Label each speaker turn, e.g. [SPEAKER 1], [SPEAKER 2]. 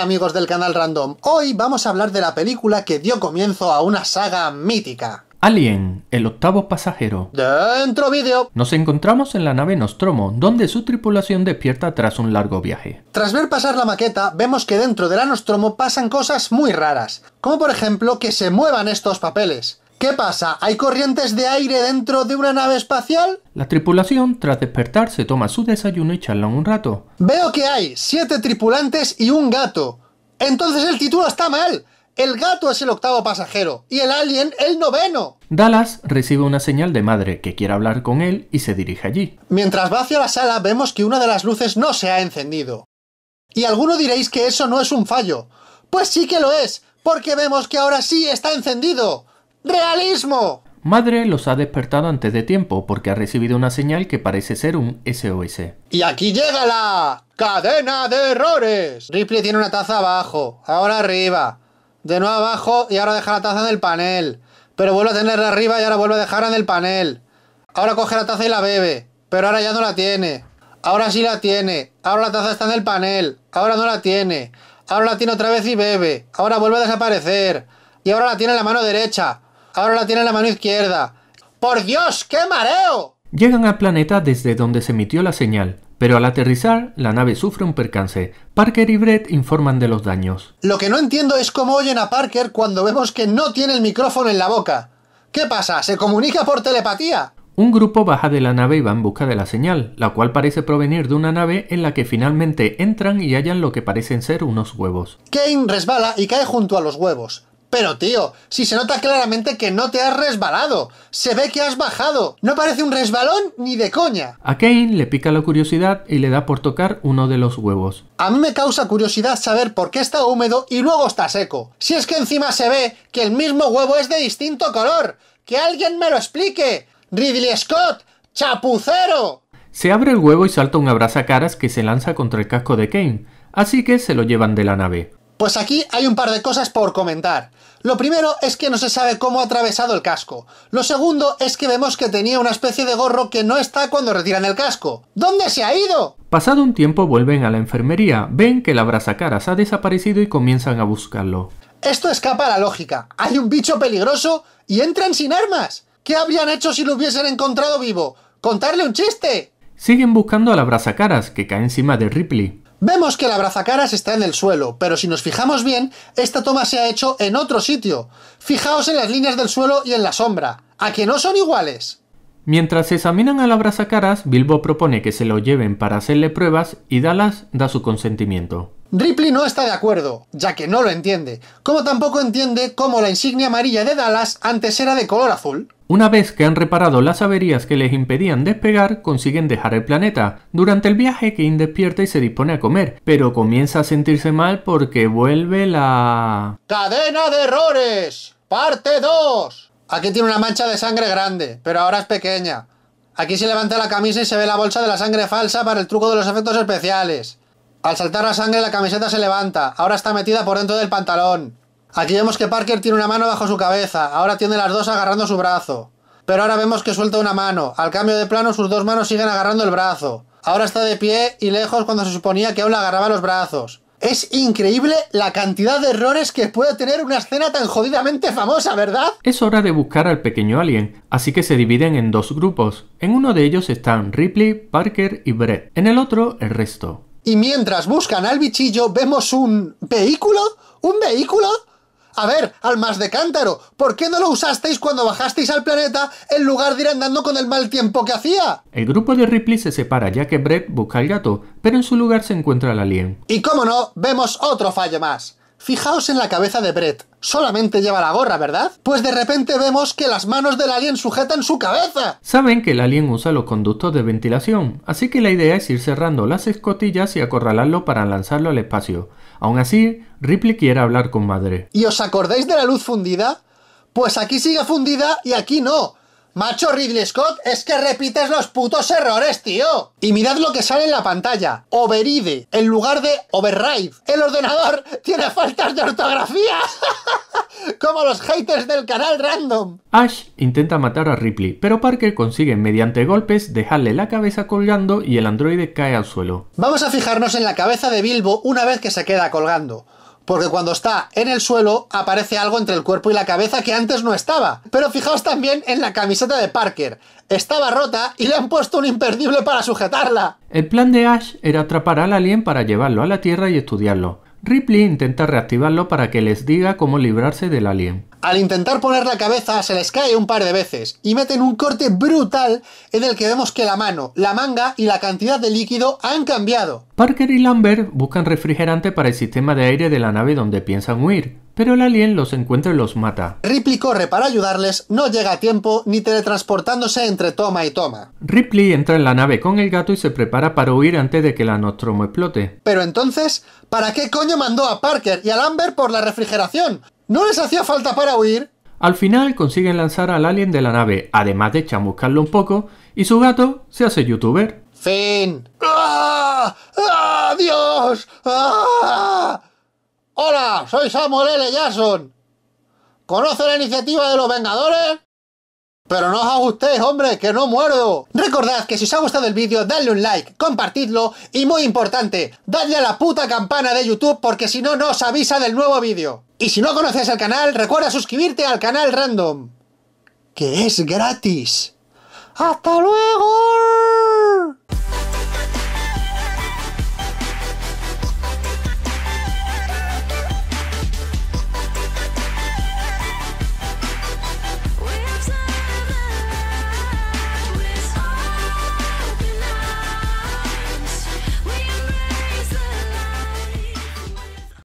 [SPEAKER 1] amigos del canal Random, hoy vamos a hablar de la película que dio comienzo a una saga mítica.
[SPEAKER 2] Alien, el octavo pasajero. Dentro vídeo. Nos encontramos en la nave Nostromo, donde su tripulación despierta tras un largo viaje.
[SPEAKER 1] Tras ver pasar la maqueta, vemos que dentro de la Nostromo pasan cosas muy raras, como por ejemplo que se muevan estos papeles. ¿Qué pasa? ¿Hay corrientes de aire dentro de una nave espacial?
[SPEAKER 2] La tripulación, tras despertar, se toma su desayuno y charla un rato.
[SPEAKER 1] Veo que hay siete tripulantes y un gato. Entonces el título está mal. El gato es el octavo pasajero y el alien el noveno.
[SPEAKER 2] Dallas recibe una señal de madre que quiere hablar con él y se dirige allí. Mientras va hacia la sala vemos que una de las luces no
[SPEAKER 1] se ha encendido. Y alguno diréis que eso no es un fallo. Pues sí que lo es, porque vemos que ahora sí está encendido. ¡Realismo!
[SPEAKER 2] Madre los ha despertado antes de tiempo porque ha recibido una señal que parece ser un SOS.
[SPEAKER 1] Y aquí llega la cadena de errores. Ripley tiene una taza abajo, ahora arriba, de nuevo abajo y ahora deja la taza en el panel. Pero vuelve a tenerla arriba y ahora vuelve a dejarla en el panel. Ahora coge la taza y la bebe, pero ahora ya no la tiene. Ahora sí la tiene, ahora la taza está en el panel, ahora no la tiene. Ahora la tiene otra vez y bebe, ahora vuelve a desaparecer. Y ahora la tiene en la mano derecha, Ahora la tiene en la mano izquierda. ¡Por Dios, qué mareo!
[SPEAKER 2] Llegan al planeta desde donde se emitió la señal, pero al aterrizar la nave sufre un percance. Parker y Brett informan de los daños.
[SPEAKER 1] Lo que no entiendo es cómo oyen a Parker cuando vemos que no tiene el micrófono en la boca. ¿Qué pasa? ¿Se comunica por telepatía?
[SPEAKER 2] Un grupo baja de la nave y va en busca de la señal, la cual parece provenir de una nave en la que finalmente entran y hallan lo que parecen ser unos huevos.
[SPEAKER 1] Kane resbala y cae junto a los huevos. Pero tío, si se nota claramente que no te has resbalado, se ve que has bajado, no parece un resbalón ni de coña.
[SPEAKER 2] A Kane le pica la curiosidad y le da por tocar uno de los huevos.
[SPEAKER 1] A mí me causa curiosidad saber por qué está húmedo y luego está seco. Si es que encima se ve que el mismo huevo es de distinto color. Que alguien me lo explique. Ridley Scott, chapucero.
[SPEAKER 2] Se abre el huevo y salta un abrazacaras que se lanza contra el casco de Kane, así que se lo llevan de la nave.
[SPEAKER 1] Pues aquí hay un par de cosas por comentar. Lo primero es que no se sabe cómo ha atravesado el casco. Lo segundo es que vemos que tenía una especie de gorro que no está cuando retiran el casco. ¿Dónde se ha ido?
[SPEAKER 2] Pasado un tiempo vuelven a la enfermería, ven que la caras ha desaparecido y comienzan a buscarlo.
[SPEAKER 1] Esto escapa a la lógica. Hay un bicho peligroso y entran sin armas. ¿Qué habrían hecho si lo hubiesen encontrado vivo? ¡Contarle un chiste!
[SPEAKER 2] Siguen buscando a la caras que cae encima de Ripley,
[SPEAKER 1] Vemos que la abrazacaras está en el suelo, pero si nos fijamos bien, esta toma se ha hecho en otro sitio. Fijaos en las líneas del suelo y en la sombra. ¿A que no son iguales?
[SPEAKER 2] Mientras examinan a al caras, Bilbo propone que se lo lleven para hacerle pruebas y Dallas da su consentimiento.
[SPEAKER 1] Ripley no está de acuerdo, ya que no lo entiende, como tampoco entiende cómo la insignia amarilla de Dallas antes era de color azul.
[SPEAKER 2] Una vez que han reparado las averías que les impedían despegar, consiguen dejar el planeta. Durante el viaje, Kane despierta y se dispone a comer, pero comienza a sentirse mal porque vuelve la...
[SPEAKER 1] ¡Cadena de errores! ¡Parte 2! Aquí tiene una mancha de sangre grande, pero ahora es pequeña. Aquí se levanta la camisa y se ve la bolsa de la sangre falsa para el truco de los efectos especiales. Al saltar la sangre la camiseta se levanta, ahora está metida por dentro del pantalón. Aquí vemos que Parker tiene una mano bajo su cabeza, ahora tiene las dos agarrando su brazo. Pero ahora vemos que suelta una mano, al cambio de plano sus dos manos siguen agarrando el brazo. Ahora está de pie y lejos cuando se suponía que aún le agarraba los brazos. Es increíble la cantidad de errores que puede tener una escena tan jodidamente famosa, ¿verdad?
[SPEAKER 2] Es hora de buscar al pequeño alien, así que se dividen en dos grupos. En uno de ellos están Ripley, Parker y Brett. En el otro, el resto.
[SPEAKER 1] Y mientras buscan al bichillo, vemos un... ¿Vehículo? ¿Un vehículo? A ver, al más de cántaro, ¿por qué no lo usasteis cuando bajasteis al planeta en lugar de ir andando con el mal tiempo que hacía?
[SPEAKER 2] El grupo de Ripley se separa ya que Brett busca al gato, pero en su lugar se encuentra el alien.
[SPEAKER 1] Y como no, vemos otro fallo más. Fijaos en la cabeza de Brett. Solamente lleva la gorra, ¿verdad? Pues de repente vemos que las manos del alien sujetan su cabeza.
[SPEAKER 2] Saben que el alien usa los conductos de ventilación, así que la idea es ir cerrando las escotillas y acorralarlo para lanzarlo al espacio. Aún así, Ripley quiere hablar con Madre. ¿Y
[SPEAKER 1] os acordáis de la luz fundida? Pues aquí sigue fundida y aquí no. Macho Ridley Scott, es que repites los putos errores, tío. Y mirad lo que sale en la pantalla. Overide, en lugar de override. El ordenador tiene faltas de ortografía. Como los haters del canal random.
[SPEAKER 2] Ash intenta matar a Ripley, pero Parker consigue mediante golpes dejarle la cabeza colgando y el androide cae al suelo.
[SPEAKER 1] Vamos a fijarnos en la cabeza de Bilbo una vez que se queda colgando porque cuando está en el suelo aparece algo entre el cuerpo y la cabeza que antes no estaba. Pero fijaos también en la camiseta de Parker. Estaba rota y le han puesto un imperdible para sujetarla.
[SPEAKER 2] El plan de Ash era atrapar al alien para llevarlo a la Tierra y estudiarlo. Ripley intenta reactivarlo para que les diga cómo librarse del alien.
[SPEAKER 1] Al intentar poner la cabeza se les cae un par de veces y meten un corte brutal en el que vemos que la mano, la manga y la cantidad de líquido han cambiado.
[SPEAKER 2] Parker y Lambert buscan refrigerante para el sistema de aire de la nave donde piensan huir, pero el alien los encuentra y los mata.
[SPEAKER 1] Ripley corre para ayudarles, no llega a tiempo ni teletransportándose entre toma y toma.
[SPEAKER 2] Ripley entra en la nave con el gato y se prepara para huir antes de que la Nostromo explote.
[SPEAKER 1] Pero entonces, ¿para qué coño mandó a Parker y a Lambert por la refrigeración? ¿No les hacía falta para huir?
[SPEAKER 2] Al final consiguen lanzar al alien de la nave, además de chamuscarlo un poco, y su gato se hace youtuber.
[SPEAKER 1] Fin. ¡Ah! ¡Ah! ¡Ah! Hola, soy Samuel L. Jackson. ¿Conoce la iniciativa de los Vengadores? Pero no os ajustéis, hombre, que no muerdo. Recordad que si os ha gustado el vídeo, dadle un like, compartidlo y muy importante, dadle a la puta campana de YouTube porque si no, no os avisa del nuevo vídeo. Y si no conoces el canal, recuerda suscribirte al canal Random, que es gratis. ¡Hasta luego!